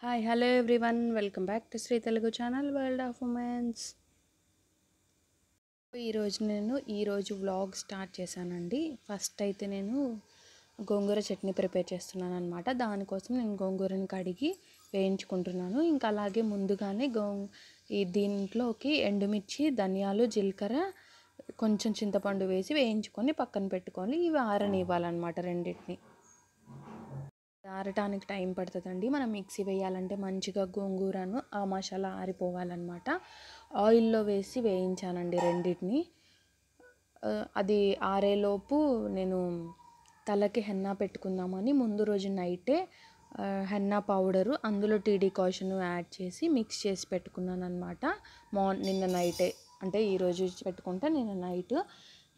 hi hello everyone welcome back to Shri Telugu channel world of women's ఈరోజు నేను ఈరోజు vlog start చేశానండి ఫస్ట్ అయితే నేను గోంగూర చట్నీ ప్రిపేర్ చేస్తున్నాను అనమాట దానికోసం నేను గోంగూరని కడిగి వేయించుకుంటున్నాను ఇంకా అలాగే ముందుగానే గో ఈ దీంట్లోకి ఎండుమిర్చి ధనియాలు జీలకర్ర కొంచెం చింతపండు వేసి వేయించుకొని పక్కన పెట్టుకొని ఇవి ఆరని ఇవ్వాలన్నమాట రెండింటిని ఆరటానికి టైం పడుతుందండి మనం మిక్సీ వేయాలంటే మంచిగా గోంగూరను ఆ మసాలా ఆరిపోవాలన్నమాట ఆయిల్లో వేసి వేయించానండి రెండింటిని అది ఆరేలోపు నేను తలకి హెన్నా పెట్టుకుందామని ముందు రోజు నైటే హెన్నా పౌడరు అందులో టీడీ కాషను యాడ్ చేసి మిక్స్ చేసి పెట్టుకున్నాను అనమాట మార్న్ నిన్న నైటే అంటే ఈరోజు పెట్టుకుంటే నిన్న నైట్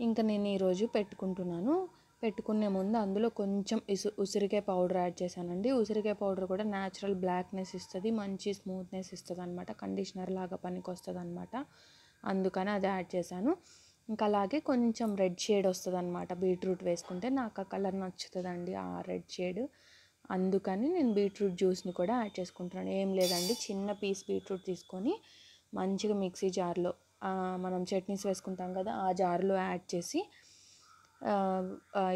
ఇంకా నేను ఈరోజు పెట్టుకుంటున్నాను పెట్టుకునే ముందు అందులో కొంచెం ఇసు ఉసిరికాయ పౌడర్ యాడ్ చేశానండి ఉసిరికాయ పౌడర్ కూడా న్యాచురల్ బ్లాక్నెస్ ఇస్తుంది మంచి స్మూత్నెస్ ఇస్తుంది అనమాట కండిషనర్ లాగా పనికి వస్తుంది అనమాట అందుకని అది యాడ్ చేశాను ఇంకా అలాగే కొంచెం రెడ్ షేడ్ వస్తుంది అనమాట బీట్రూట్ వేసుకుంటే నాకు ఆ కలర్ నచ్చుతుందండి ఆ రెడ్ షేడ్ అందుకని నేను బీట్రూట్ జ్యూస్ని కూడా యాడ్ చేసుకుంటున్నాను ఏం లేదండి చిన్న పీస్ బీట్రూట్ తీసుకొని మంచిగా మిక్సీ జార్లో మనం చట్నీస్ వేసుకుంటాం కదా ఆ జార్లో యాడ్ చేసి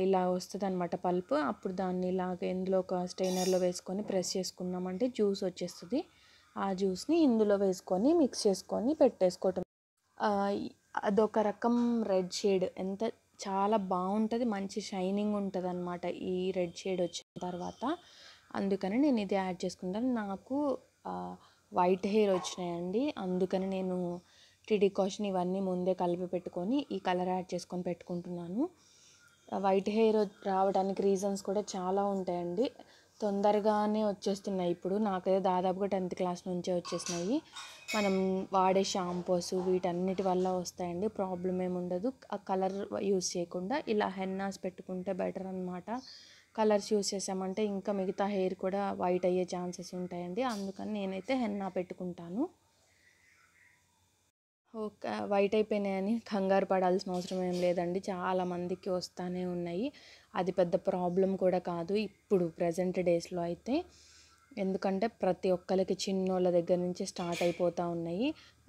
ఇలా వస్తుంది అనమాట పల్ప్ అప్పుడు దాన్ని ఇలాగ ఇందులో ఒక స్టెయినర్లో వేసుకొని ప్రెస్ చేసుకున్నామంటే జ్యూస్ వచ్చేస్తుంది ఆ జ్యూస్ని ఇందులో వేసుకొని మిక్స్ చేసుకొని పెట్టేసుకోవటం అదొక రకం రెడ్ షేడ్ ఎంత చాలా బాగుంటుంది మంచి షైనింగ్ ఉంటుంది అనమాట ఈ రెడ్ షేడ్ వచ్చిన తర్వాత అందుకని నేను ఇది యాడ్ చేసుకుంటాను నాకు వైట్ హెయిర్ వచ్చినాయండి అందుకని నేను టీ ఇవన్నీ ముందే కలిపి పెట్టుకొని ఈ కలర్ యాడ్ చేసుకొని పెట్టుకుంటున్నాను వైట్ హెయిర్ రావడానికి రీజన్స్ కూడా చాలా ఉంటాయండి తొందరగానే వచ్చేస్తున్నాయి ఇప్పుడు నాకైతే దాదాపుగా టెన్త్ క్లాస్ నుంచే వచ్చేసినాయి మనం వాడే షాంపూస్ వీటన్నిటి వల్ల వస్తాయండి ప్రాబ్లం ఏమి ఉండదు ఆ కలర్ యూస్ చేయకుండా ఇలా హెన్నాస్ పెట్టుకుంటే బెటర్ అనమాట కలర్స్ యూస్ చేసామంటే ఇంకా మిగతా హెయిర్ కూడా వైట్ అయ్యే ఛాన్సెస్ ఉంటాయండి అందుకని నేనైతే హెన్నా పెట్టుకుంటాను వైట్ అయిపోయినాయని కంగారు పడాల్సిన అవసరం ఏం లేదండి చాలా మందికి వస్తూనే ఉన్నాయి అది పెద్ద ప్రాబ్లం కూడా కాదు ఇప్పుడు ప్రజెంట్ డేస్లో అయితే ఎందుకంటే ప్రతి ఒక్కరికి చిన్నోళ్ళ దగ్గర నుంచి స్టార్ట్ అయిపోతూ ఉన్నాయి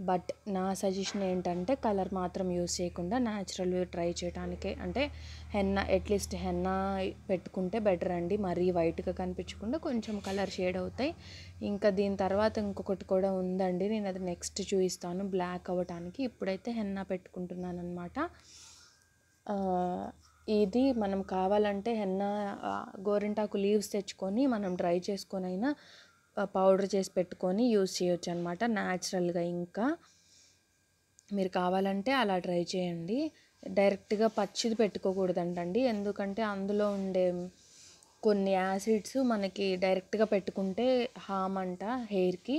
బట్ నా సజెషన్ ఏంటంటే కలర్ మాత్రం యూస్ చేయకుండా న్యాచురల్ ట్రై చేయడానికే అంటే హెన్నా అట్లీస్ట్ హెన్నా పెట్టుకుంటే బెటర్ అండి మరీ వైట్గా కనిపించకుండా కొంచెం కలర్ షేడ్ అవుతాయి ఇంకా దీని తర్వాత ఇంకొకటి కూడా ఉందండి నేను అది నెక్స్ట్ చూపిస్తాను బ్లాక్ అవ్వడానికి ఇప్పుడైతే హెన్నా పెట్టుకుంటున్నాను అనమాట ఇది మనం కావాలంటే హెన్న గోరింటాకు లీవ్స్ తెచ్చుకొని మనం డ్రై అయినా పౌడర్ చేసి పెట్టుకొని యూస్ చేయొచ్చు అనమాట న్యాచురల్గా ఇంకా మీరు కావాలంటే అలా ట్రై చేయండి డైరెక్ట్గా పచ్చిది పెట్టుకోకూడదంటండి ఎందుకంటే అందులో ఉండే కొన్ని యాసిడ్స్ మనకి డైరెక్ట్గా పెట్టుకుంటే హామ్ అంట హెయిర్కి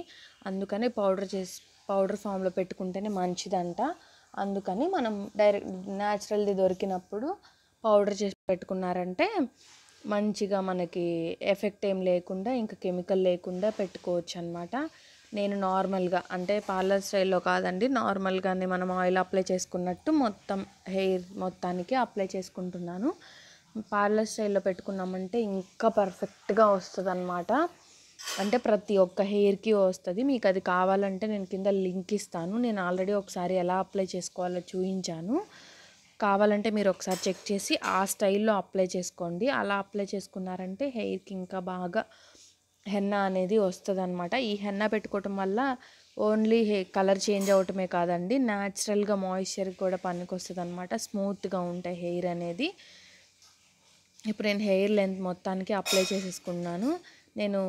అందుకని పౌడర్ చేసి పౌడర్ ఫామ్లో పెట్టుకుంటేనే మంచిదంట అందుకని మనం డైరెక్ట్ న్యాచురల్ది దొరికినప్పుడు పౌడర్ చేసి పెట్టుకున్నారంటే మంచిగా మనకి ఎఫెక్ట్ ఏం లేకుండా ఇంకా కెమికల్ లేకుండా పెట్టుకోవచ్చు అనమాట నేను నార్మల్గా అంటే పార్లర్ స్టైల్లో కాదండి నార్మల్గానే మనం ఆయిల్ అప్లై చేసుకున్నట్టు మొత్తం హెయిర్ మొత్తానికి అప్లై చేసుకుంటున్నాను పార్లర్ స్టైల్లో పెట్టుకున్నామంటే ఇంకా పర్ఫెక్ట్గా వస్తుంది అనమాట అంటే ప్రతి ఒక్క హెయిర్కి వస్తుంది మీకు అది కావాలంటే నేను కింద లింక్ ఇస్తాను నేను ఆల్రెడీ ఒకసారి ఎలా అప్లై చేసుకోవాలో చూపించాను కావాలంటే మీరు ఒకసారి చెక్ చేసి ఆ స్టైల్లో అప్లై చేసుకోండి అలా అప్లై చేసుకున్నారంటే హెయిర్కి ఇంకా బాగా హెన్నా అనేది వస్తుంది అనమాట ఈ హెన్నా పెట్టుకోవటం వల్ల ఓన్లీ హే కలర్ చేంజ్ అవటమే కాదండి న్యాచురల్గా మాయిశ్చర్ కూడా పనికొస్తుంది అనమాట స్మూత్గా ఉంటాయి హెయిర్ అనేది ఇప్పుడు నేను హెయిర్ లెంత్ మొత్తానికి అప్లై చేసేసుకున్నాను నేను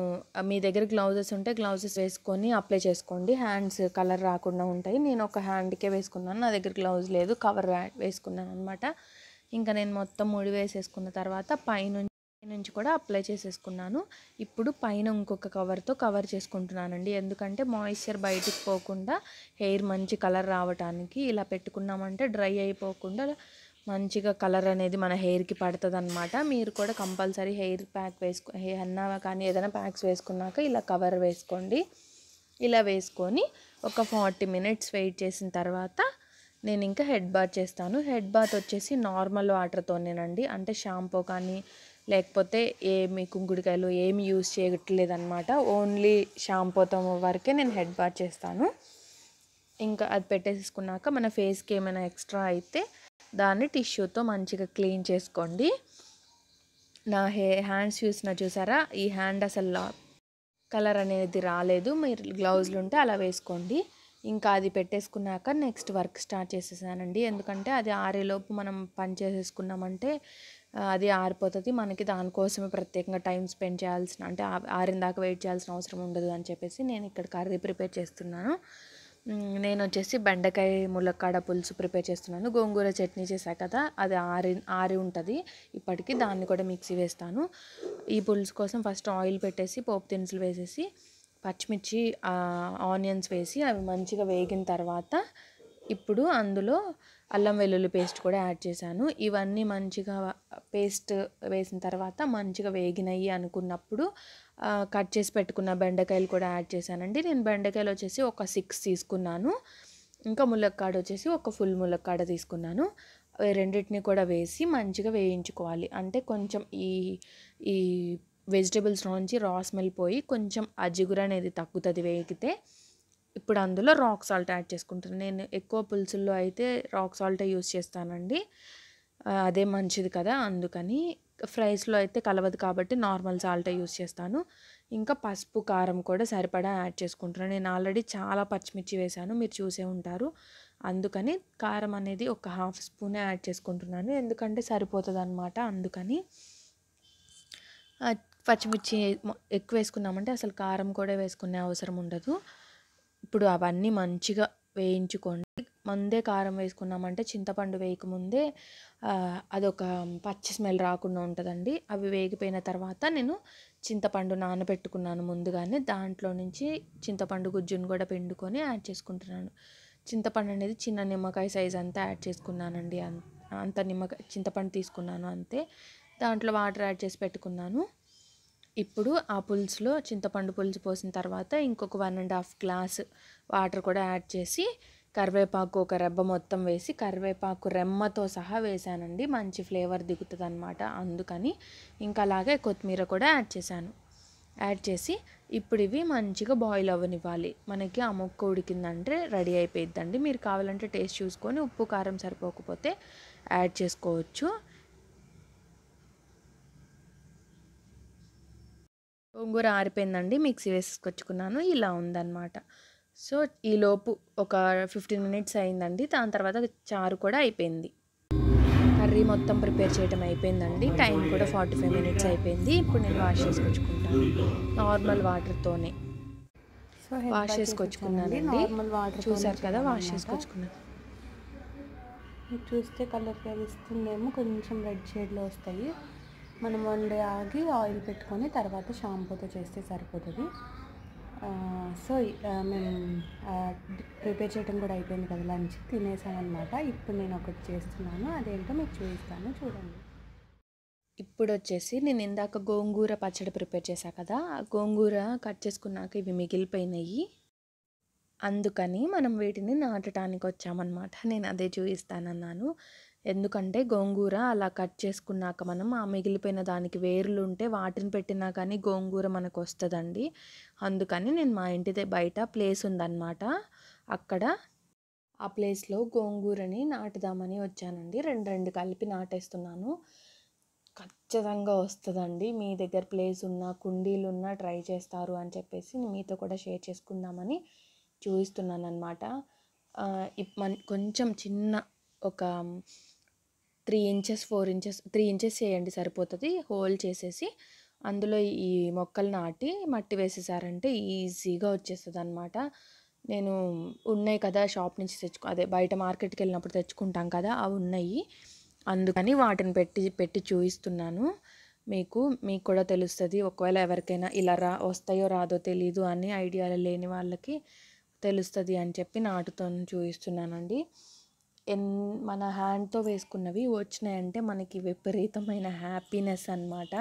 మీ దగ్గర గ్లౌజెస్ ఉంటే గ్లౌజెస్ వేసుకొని అప్లై చేసుకోండి హ్యాండ్స్ కలర్ రాకుండా ఉంటాయి నేను ఒక హ్యాండ్కే వేసుకున్నాను నా దగ్గర గ్లౌజ్ లేదు కవర్ వేసుకున్నాను అనమాట ఇంకా నేను మొత్తం ముడి వేసేసుకున్న తర్వాత పైనుంచి నుంచి కూడా అప్లై చేసేసుకున్నాను ఇప్పుడు పైన ఇంకొక కవర్తో కవర్ చేసుకుంటున్నానండి ఎందుకంటే మాయిశ్చర్ బయటికి పోకుండా హెయిర్ మంచి కలర్ రావటానికి ఇలా పెట్టుకున్నామంటే డ్రై అయిపోకుండా మంచిగా కలర్ అనేది మన హెయిర్కి పడుతుంది అనమాట మీరు కూడా కంపల్సరీ హెయిర్ ప్యాక్ వేసుకో అన్నా కానీ ఏదైనా ప్యాక్స్ వేసుకున్నాక ఇలా కవర్ వేసుకోండి ఇలా వేసుకొని ఒక ఫార్టీ మినిట్స్ వెయిట్ చేసిన తర్వాత నేను ఇంకా హెడ్ బాత్ చేస్తాను హెడ్ బాత్ వచ్చేసి నార్మల్ వాటర్తోనేనండి అంటే షాంపూ కానీ లేకపోతే ఏమి కుంకుడికాయలు ఏమి యూజ్ చేయట్లేదన్నమాట ఓన్లీ షాంపూతో వరకే నేను హెడ్ బాత్ చేస్తాను ఇంకా అది పెట్టేసుకున్నాక మన ఫేస్కి ఏమైనా ఎక్స్ట్రా అయితే దాన్ని టిష్యూతో మంచిగా క్లీన్ చేసుకోండి నా హే హ్యాండ్స్ చూసిన చూసారా ఈ హ్యాండ్ అసలు కలర్ అనేది రాలేదు మీరు గ్లౌజ్లు ఉంటే అలా వేసుకోండి ఇంకా అది పెట్టేసుకున్నాక నెక్స్ట్ వర్క్ స్టార్ట్ చేసేసానండి ఎందుకంటే అది ఆరేలోపు మనం పని చేసేసుకున్నామంటే అది ఆరిపోతుంది మనకి దానికోసమే ప్రత్యేకంగా టైం స్పెండ్ చేయాల్సిన అంటే ఆరిన దాకా వెయిట్ చేయాల్సిన అవసరం ఉండదు అని చెప్పేసి నేను ఇక్కడ కర్రీ ప్రిపేర్ చేస్తున్నాను నేను వచ్చేసి బెండకాయ ములక్కాడ పులుసు ప్రిపేర్ చేస్తున్నాను గోంగూర చట్నీ చేశా కదా అది ఆరి ఆరి ఉంటుంది ఇప్పటికీ దాన్ని కూడా మిక్సీ వేస్తాను ఈ పులుసు కోసం ఫస్ట్ ఆయిల్ పెట్టేసి పోపు దినుసులు వేసేసి పచ్చిమిర్చి ఆనియన్స్ వేసి అవి మంచిగా వేగిన తర్వాత ఇప్పుడు అందులో అల్లం వెల్లుల్లి పేస్ట్ కూడా యాడ్ చేశాను ఇవన్నీ మంచిగా పేస్ట్ వేసిన తర్వాత మంచిగా వేగినాయి అనుకున్నప్పుడు కట్ చేసి పెట్టుకున్న బెండకాయలు కూడా యాడ్ చేశానండి నేను బెండకాయలు వచ్చేసి ఒక సిక్స్ తీసుకున్నాను ఇంకా ములక్కాడ వచ్చేసి ఒక ఫుల్ ములక్కాడ తీసుకున్నాను రెండింటిని కూడా వేసి మంచిగా వేయించుకోవాలి అంటే కొంచెం ఈ ఈ వెజిటేబుల్స్లో నుంచి రా స్మెల్ పోయి కొంచెం అజిగురు అనేది తగ్గుతుంది వేగితే ఇప్పుడు అందులో రాక్ సాల్ట్ యాడ్ చేసుకుంటాను నేను ఎక్కువ పులుసుల్లో అయితే రాక్ సాల్టే యూస్ చేస్తానండి అదే మంచిది కదా అందుకని ఫ్రైస్లో అయితే కలవదు కాబట్టి నార్మల్ సాల్టే యూస్ చేస్తాను ఇంకా పసుపు కారం కూడా సరిపడా యాడ్ చేసుకుంటున్నాను నేను ఆల్రెడీ చాలా పచ్చిమిర్చి వేశాను మీరు చూసే ఉంటారు అందుకని కారం అనేది ఒక హాఫ్ స్పూనే యాడ్ చేసుకుంటున్నాను ఎందుకంటే సరిపోతుంది అనమాట అందుకని పచ్చిమిర్చి ఎక్కువ వేసుకున్నామంటే అసలు కారం కూడా వేసుకునే అవసరం ఉండదు ఇప్పుడు అవన్నీ మంచిగా వేయించుకోండి ముందే కారం వేసుకున్నామంటే చింతపండు వేయకముందే అదొక పచ్చి స్మెల్ రాకుండా ఉంటుందండి అవి వేగిపోయిన తర్వాత నేను చింతపండు నానబెట్టుకున్నాను ముందుగానే దాంట్లో నుంచి చింతపండు గుజ్జును కూడా పిండుకొని యాడ్ చేసుకుంటున్నాను చింతపండు అనేది చిన్న నిమ్మకాయ సైజ్ అంతా యాడ్ చేసుకున్నానండి అంత నిమ్మకాయ చింతపండు తీసుకున్నాను అంతే దాంట్లో వాటర్ యాడ్ చేసి పెట్టుకున్నాను ఇప్పుడు ఆ పులుసులో చింతపండు పులుసు పోసిన తర్వాత ఇంకొక one and half glass water కూడా యాడ్ చేసి కరివేపాకు ఒక రెబ్బ మొత్తం వేసి కరివేపాకు రెమ్మతో సహా వేసానండి మంచి ఫ్లేవర్ దిగుతుంది అనమాట అందుకని ఇంకా అలాగే కొత్తిమీర కూడా యాడ్ చేశాను యాడ్ చేసి ఇప్పుడు ఇవి మంచిగా బాయిల్ అవ్వనివ్వాలి మనకి ఆ మొక్క ఉడికిందంటే రెడీ అయిపోయిద్దండి మీరు కావాలంటే టేస్ట్ చూసుకొని ఉప్పు కారం సరిపోకపోతే యాడ్ చేసుకోవచ్చు గోంగూర ఆరిపోయిందండి మిక్సీ వేసుకొచ్చుకున్నాను ఇలా ఉందన్నమాట సో ఈలోపు ఒక ఫిఫ్టీన్ మినిట్స్ అయిందండి దాని తర్వాత చారు కూడా అయిపోయింది కర్రీ మొత్తం ప్రిపేర్ చేయడం అయిపోయిందండి టైం కూడా ఫార్టీ ఫైవ్ మినిట్స్ అయిపోయింది ఇప్పుడు నేను వాష్ చేసుకొచ్చుకుంటాను నార్మల్ వాటర్తోనే వాష్ చేసుకొచ్చుకున్నానండి వాటర్ చూసారు కదా వాష్ చేసుకొచ్చుకున్నాను చూస్తే కలర్ కలర్ ఇస్తుందేమో కొంచెం రెడ్ షేడ్లో వస్తాయి మనం వన్ డే ఆగి ఆయిల్ పెట్టుకొని తర్వాత షాంపూతో చేస్తే సరిపోతుంది సో మేము ప్రిపేర్ చేయడం కూడా అయిపోయింది కదా లంచ్ అనమాట ఇప్పుడు నేను ఒకటి చేస్తున్నాను అదేంటో మీకు చూపిస్తాను చూడండి ఇప్పుడు వచ్చేసి నేను ఇందాక గోంగూర పచ్చడి ప్రిపేర్ చేశా కదా గోంగూర కట్ చేసుకున్నాక ఇవి మిగిలిపోయినాయి అందుకని మనం వీటిని నాటడానికి వచ్చామన్నమాట నేను అదే చూపిస్తానన్నాను ఎందుకంటే గోంగూర అలా కట్ చేసుకున్నాక మనం ఆ మిగిలిపోయిన దానికి వేర్లు ఉంటే వాటిని పెట్టినా కానీ గోంగూర మనకు వస్తుందండి అందుకని నేను మా ఇంటి బయట ప్లేస్ ఉందన్నమాట అక్కడ ఆ ప్లేస్లో గోంగూరని నాటుదామని వచ్చానండి రెండు రెండు కలిపి నాటేస్తున్నాను ఖచ్చితంగా వస్తుందండి మీ దగ్గర ప్లేస్ ఉన్నా కుండీలు ఉన్నా ట్రై చేస్తారు అని చెప్పేసి మీతో కూడా షేర్ చేసుకుందామని చూపిస్తున్నాను అనమాట కొంచెం చిన్న ఒక three inches four inches three inches చేయండి సరిపోతుంది హోల్ చేసేసి అందులో ఈ మొక్కలు నాటి మట్టి వేసేసారంటే ఈజీగా వచ్చేస్తుంది అనమాట నేను ఉన్నాయి కదా షాప్ నుంచి తెచ్చుకో అదే బయట మార్కెట్కి వెళ్ళినప్పుడు తెచ్చుకుంటాం కదా అవి ఉన్నాయి అందుకని వాటిని పెట్టి పెట్టి చూపిస్తున్నాను మీకు మీకు కూడా తెలుస్తుంది ఒకవేళ ఎవరికైనా ఇలా రా వస్తాయో రాదో తెలీదు అని ఐడియాలు లేని వాళ్ళకి తెలుస్తుంది అని చెప్పి నాటుతో చూపిస్తున్నానండి ఎన్ మన హ్యాండ్తో వేసుకున్నవి వచ్చినాయంటే మనకి విపరీతమైన హ్యాపీనెస్ అనమాట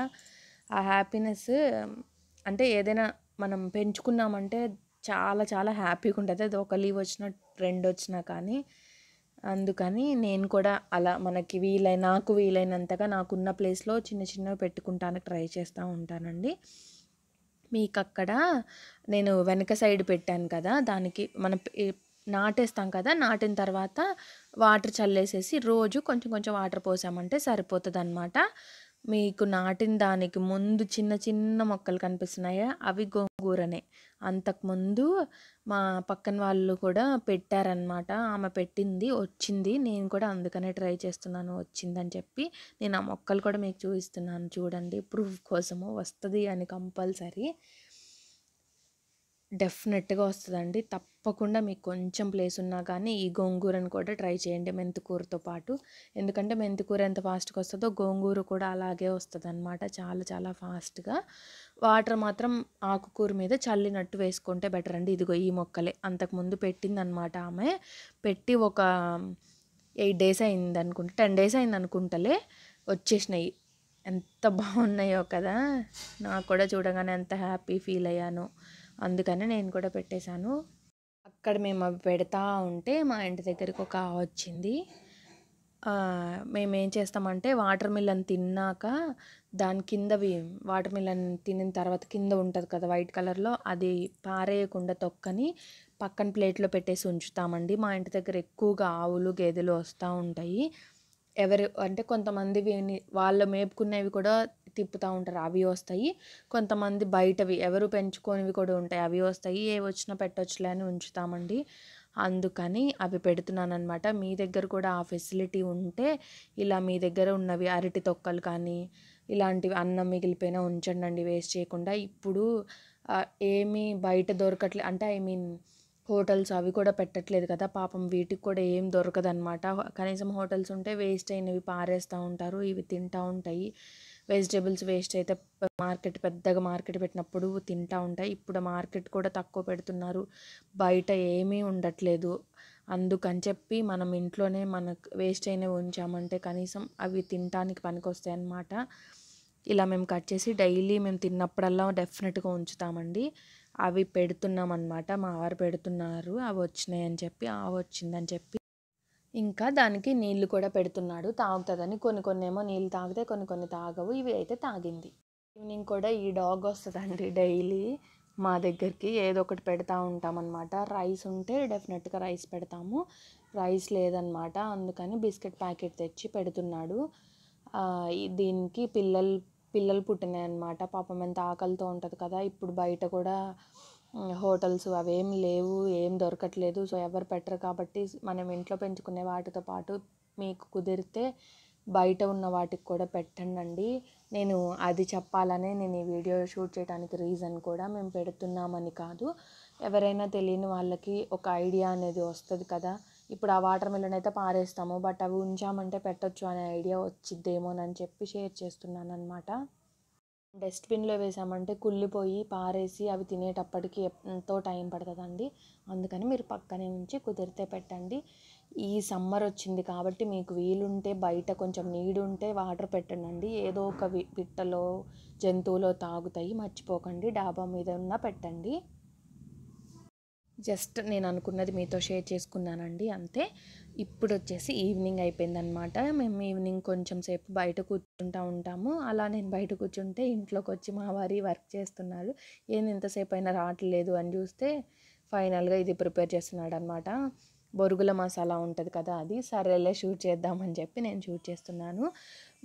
ఆ హ్యాపీనెస్ అంటే ఏదైనా మనం పెంచుకున్నామంటే చాలా చాలా హ్యాపీగా ఉంటుంది అది ఒక లీవ్ వచ్చినా రెండు వచ్చినా కానీ అందుకని నేను కూడా అలా మనకి వీలై నాకు వీలైనంతగా నాకున్న ప్లేస్లో చిన్న చిన్నవి పెట్టుకుంటానికి ట్రై చేస్తూ ఉంటానండి మీకు అక్కడ నేను వెనక సైడ్ పెట్టాను కదా దానికి మన నాటేస్తాం కదా నాటిన తర్వాత వాటర్ చల్లేసేసి రోజు కొంచెం కొంచెం వాటర్ పోసామంటే సరిపోతుంది అనమాట మీకు నాటిన దానికి ముందు చిన్న చిన్న మొక్కలు కనిపిస్తున్నాయా అవి గోంగూరనే అంతకుముందు మా పక్కన వాళ్ళు కూడా పెట్టారనమాట ఆమె పెట్టింది వచ్చింది నేను కూడా అందుకనే ట్రై చేస్తున్నాను వచ్చిందని చెప్పి నేను ఆ మొక్కలు కూడా మీకు చూపిస్తున్నాను చూడండి ప్రూఫ్ కోసము వస్తుంది అని కంపల్సరీ డెఫినెట్గా వస్తుందండి తప్పకుండా మీకు కొంచెం ప్లేస్ ఉన్నా కానీ ఈ గోంగూరను కూడా ట్రై చేయండి మెంతికూరతో పాటు ఎందుకంటే మెంతికూర ఎంత ఫాస్ట్గా వస్తుందో గోంగూర కూడా అలాగే వస్తుంది అనమాట చాలా చాలా ఫాస్ట్గా వాటర్ మాత్రం ఆకుకూర మీద చల్లినట్టు వేసుకుంటే బెటర్ అండి ఇదిగో ఈ మొక్కలే అంతకుముందు పెట్టిందనమాట ఆమె పెట్టి ఒక ఎయిట్ డేస్ అయింది అనుకుంటా టెన్ డేస్ అయింది అనుకుంటలే వచ్చేసినాయి ఎంత బాగున్నాయో కదా నాకు కూడా చూడగానే ఎంత హ్యాపీ ఫీల్ అయ్యాను అందుకని నేను కూడా పెట్టేశాను అక్కడ మేము అవి పెడతా ఉంటే మా ఇంటి దగ్గరికి ఒక వచ్చింది మేమేం చేస్తామంటే వాటర్ మిలన్ తిన్నాక దాని కిందవి వాటర్ మిలన్ తినిన తర్వాత కింద ఉంటుంది కదా వైట్ కలర్లో అది పారేయకుండా తొక్కని పక్కన ప్లేట్లో పెట్టేసి ఉంచుతామండి మా ఇంటి దగ్గర ఎక్కువగా ఆవులు గేదెలు వస్తూ ఉంటాయి ఎవరు అంటే కొంతమంది వాళ్ళు మేపుకునేవి కూడా తిప్పుతూ ఉంటారు అవి వస్తాయి కొంతమంది బయటవి ఎవరు పెంచుకొనివి కూడా ఉంటాయి అవి వస్తాయి ఏ వచ్చినా పెట్టొచ్చులే అని ఉంచుతామండి అందుకని అవి పెడుతున్నానమాట మీ దగ్గర కూడా ఆ ఫెసిలిటీ ఉంటే ఇలా మీ దగ్గర ఉన్నవి అరటి తొక్కలు కానీ ఇలాంటివి అన్నం మిగిలిపోయినా ఉంచండి వేస్ట్ చేయకుండా ఇప్పుడు ఏమీ బయట దొరకట్లే అంటే ఐ మీన్ హోటల్స్ అవి కూడా పెట్టట్లేదు కదా పాపం వీటికి కూడా ఏం దొరకదనమాట కనీసం హోటల్స్ ఉంటే వేస్ట్ అయినవి పారేస్తూ ఉంటారు ఇవి తింటూ ఉంటాయి వెజిటేబుల్స్ వేస్ట్ అయితే మార్కెట్ పెద్దగా మార్కెట్ పెట్టినప్పుడు తింటూ ఉంటాయి ఇప్పుడు మార్కెట్ కూడా తక్కువ పెడుతున్నారు బయట ఏమీ ఉండట్లేదు అందుకని చెప్పి మనం ఇంట్లోనే మనకు వేస్ట్ అయినవి ఉంచామంటే కనీసం అవి తినటానికి పనికొస్తాయి అన్నమాట ఇలా మేము కట్ చేసి డైలీ మేము తిన్నప్పుడల్లా డెఫినెట్గా ఉంచుతామండి అవి పెడుతున్నాం అనమాట మా వారు పెడుతున్నారు అవి వచ్చినాయి అని చెప్పి ఆవి వచ్చిందని చెప్పి ఇంకా దానికి నీళ్లు కూడా పెడుతున్నాడు తాగుతుందని కొన్ని కొన్ని ఏమో నీళ్ళు తాగితే కొన్ని కొన్ని తాగవు ఇవి అయితే తాగింది ఈవినింగ్ కూడా ఈ డాగ్ వస్తుందండి డైలీ మా దగ్గరికి ఏదో ఒకటి పెడతా ఉంటామన్నమాట రైస్ ఉంటే డెఫినెట్గా రైస్ పెడతాము రైస్ లేదనమాట అందుకని బిస్కెట్ ప్యాకెట్ తెచ్చి పెడుతున్నాడు దీనికి పిల్లలు పిల్లలు పుట్టినాయి అనమాట పాపం ఎంత ఆకలితో ఉంటుంది కదా ఇప్పుడు బయట కూడా హోటల్స్ అవేం లేవు ఏం దొరకట్లేదు సో ఎవరు పెట్టరు కాబట్టి మనం ఇంట్లో పెంచుకునే వాటితో పాటు మీకు కుదిరితే బయట ఉన్న వాటికి కూడా పెట్టండి నేను అది చెప్పాలనే నేను ఈ వీడియో షూట్ చేయడానికి రీజన్ కూడా మేము పెడుతున్నామని కాదు ఎవరైనా తెలియని వాళ్ళకి ఒక ఐడియా అనేది వస్తుంది కదా ఇప్పుడు ఆ వాటర్ మిలన్ అయితే పారేస్తాము బట్ అవి ఉంచామంటే పెట్టొచ్చు అనే ఐడియా వచ్చిద్దేమోనని చెప్పి షేర్ చేస్తున్నాను అనమాట డస్ట్బిన్లో వేసామంటే కుళ్ళిపోయి పారేసి అవి తినేటప్పటికి ఎంతో టైం పడుతుందండి అందుకని మీరు పక్కనే ఉంచి కుదిరితే పెట్టండి ఈ సమ్మర్ వచ్చింది కాబట్టి మీకు వీలుంటే బయట కొంచెం నీడు ఉంటే వాటర్ పెట్టండి ఏదో ఒక పిట్టలో జంతువులో తాగుతాయి మర్చిపోకండి డాబా మీద ఉన్న పెట్టండి జస్ట్ నేను అనుకున్నది మీతో షేర్ చేసుకున్నానండి అంతే ఇప్పుడు వచ్చేసి ఈవినింగ్ అయిపోయిందనమాట మేము ఈవినింగ్ కొంచెం సేపు బయట కూర్చుంటా ఉంటాము అలా నేను బయట కూర్చుంటే ఇంట్లోకి వచ్చి మా వారి వర్క్ చేస్తున్నారు ఏం ఎంతసేపు అయినా రావట్లేదు అని చూస్తే ఫైనల్గా ఇది ప్రిపేర్ చేస్తున్నాడు అనమాట బొరుగుల మసాలా ఉంటుంది కదా అది సరేలే షూట్ చేద్దామని చెప్పి నేను షూట్ చేస్తున్నాను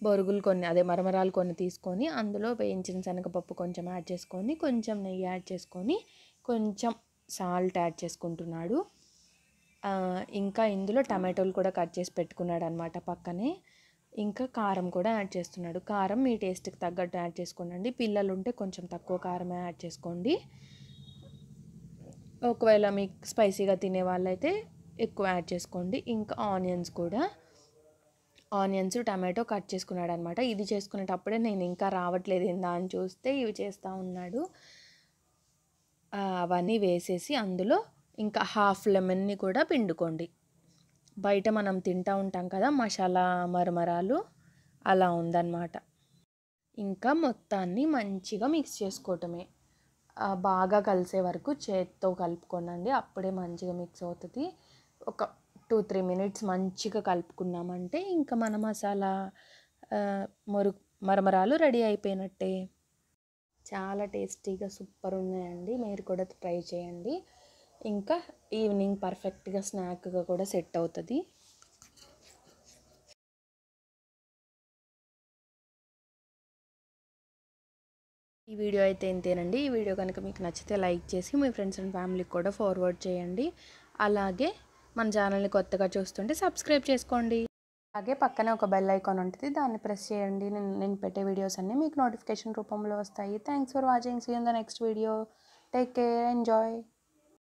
బొరుగులు కొన్ని అదే మరమరాలు కొన్ని తీసుకొని అందులో వేయించిన శనగపప్పు కొంచెం యాడ్ చేసుకొని కొంచెం నెయ్యి యాడ్ చేసుకొని కొంచెం సాల్ట్ యాడ్ చేసుకుంటున్నాడు ఇంకా ఇందులో టమాటోలు కూడా కట్ చేసి పెట్టుకున్నాడు అనమాట పక్కనే ఇంకా కారం కూడా యాడ్ చేస్తున్నాడు కారం మీ టేస్ట్కి తగ్గట్టు యాడ్ చేసుకోండి పిల్లలు ఉంటే కొంచెం తక్కువ కారమే యాడ్ చేసుకోండి ఒకవేళ మీకు స్పైసీగా తినే వాళ్ళైతే ఎక్కువ యాడ్ చేసుకోండి ఇంకా ఆనియన్స్ కూడా ఆనియన్స్ టమాటో కట్ చేసుకున్నాడు అనమాట ఇది చేసుకునేటప్పుడే నేను ఇంకా రావట్లేదు ఏందా అని చూస్తే ఇవి చేస్తూ ఉన్నాడు అవన్నీ వేసేసి అందులో ఇంకా హాఫ్ లెమన్ని కూడా పిండుకోండి బయట మనం తింటూ ఉంటాం కదా మసాలా మరమరాలు అలా ఉందన్నమాట ఇంకా మొత్తాన్ని మంచిగా మిక్స్ చేసుకోవటమే బాగా కలిసే వరకు చేత్తో కలుపుకోనండి అప్పుడే మంచిగా మిక్స్ అవుతుంది ఒక టూ త్రీ మినిట్స్ మంచిగా కలుపుకున్నామంటే ఇంకా మన మసాలా మురు మరమరాలు రెడీ అయిపోయినట్టే చాలా టేస్టీగా సూపర్ ఉన్నాయండి మీరు కూడా ట్రై చేయండి ఇంకా ఈవినింగ్ పర్ఫెక్ట్గా స్నాక్గా కూడా సెట్ అవుతుంది ఈ వీడియో అయితే ఇంతేనండి ఈ వీడియో కనుక మీకు నచ్చితే లైక్ చేసి మీ ఫ్రెండ్స్ అండ్ ఫ్యామిలీకి కూడా ఫార్వర్డ్ చేయండి అలాగే మన ఛానల్ని కొత్తగా చూస్తుంటే సబ్స్క్రైబ్ చేసుకోండి అలాగే పక్కనే ఒక బెల్ ఐకాన్ ఉంటుంది దాన్ని ప్రెస్ చేయండి నేను నేను పెట్టే వీడియోస్ అన్నీ మీకు నోటిఫికేషన్ రూపంలో వస్తాయి thanks for watching seen the next video take care enjoy